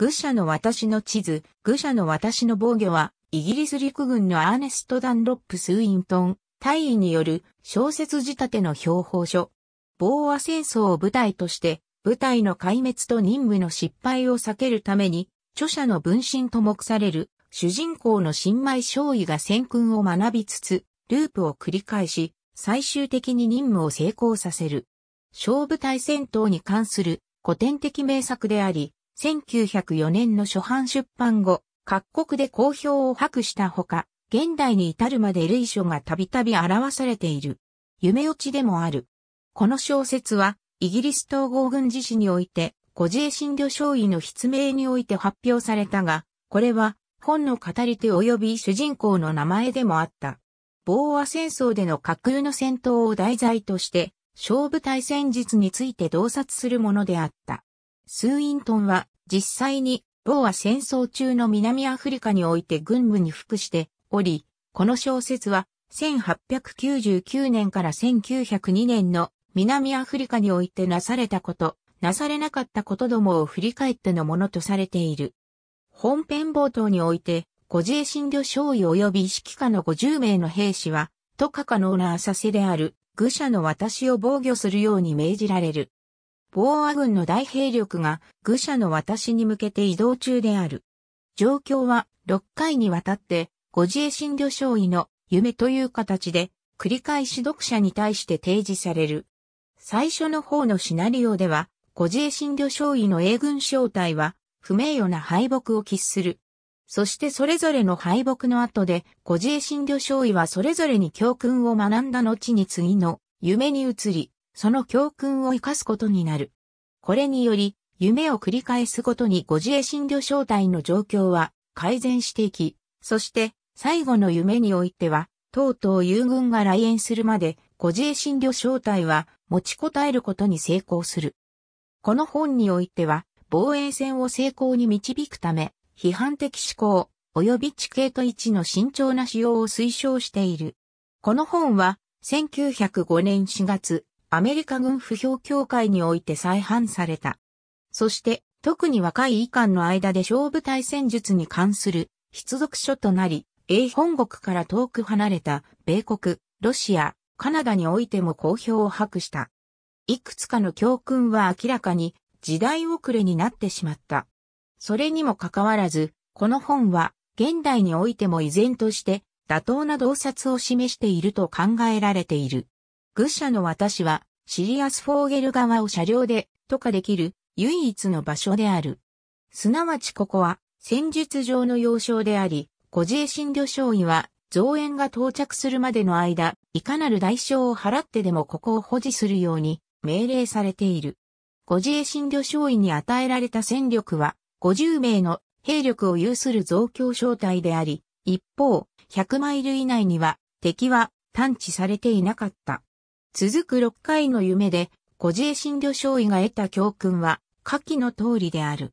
愚者の私の地図、愚者の私の防御は、イギリス陸軍のアーネスト・ダンロップ・スウィントン、大尉による小説仕立ての標報書。防和戦争を舞台として、部隊の壊滅と任務の失敗を避けるために、著者の分身と目される、主人公の新米少尉が戦訓を学びつつ、ループを繰り返し、最終的に任務を成功させる。小部隊戦闘に関する古典的名作であり、1904年の初版出版後、各国で好評を博したほか、現代に至るまで類書がたびたび表されている。夢落ちでもある。この小説は、イギリス統合軍事史において、五自衛診療少尉の筆名において発表されたが、これは、本の語り手及び主人公の名前でもあった。防和戦争での架空の戦闘を題材として、勝負対戦術について洞察するものであった。スーイントンは実際にローは戦争中の南アフリカにおいて軍務に服しており、この小説は1899年から1902年の南アフリカにおいてなされたこと、なされなかったことどもを振り返ってのものとされている。本編冒頭において、五自衛診療少尉及び指揮下の50名の兵士は、特化可能な浅瀬である、愚者の私を防御するように命じられる。ボーア軍の大兵力が愚者の私に向けて移動中である。状況は6回にわたって、ご自衛神療少尉の夢という形で繰り返し読者に対して提示される。最初の方のシナリオでは、ご自衛神療少尉の英軍正体は不名誉な敗北を喫する。そしてそれぞれの敗北の後で、ご自衛神療少尉はそれぞれに教訓を学んだ後に次の夢に移り、その教訓を生かすことになる。これにより、夢を繰り返すごとにご自衛診療招体の状況は改善していき、そして最後の夢においては、とうとう友軍が来園するまで、ご自衛診療招体は持ちこたえることに成功する。この本においては、防衛戦を成功に導くため、批判的思考、及び地形と位置の慎重な使用を推奨している。この本は、1905年4月、アメリカ軍不評協会において再販された。そして、特に若い医官の間で勝負対戦術に関する必属書となり、英本国から遠く離れた米国、ロシア、カナダにおいても好評を博した。いくつかの教訓は明らかに時代遅れになってしまった。それにもかかわらず、この本は現代においても依然として妥当な洞察を示していると考えられている。愚者の私は、シリアスフォーゲル側を車両で、とかできる、唯一の場所である。すなわちここは、戦術上の要衝であり、古ジエ診療将位は、増援が到着するまでの間、いかなる代償を払ってでもここを保持するように、命令されている。古自衛診療将位に与えられた戦力は、50名の兵力を有する増強小隊であり、一方、100マイル以内には敵は探知されていなかった。続く6回の夢で、小知診療少尉が得た教訓は、下記の通りである。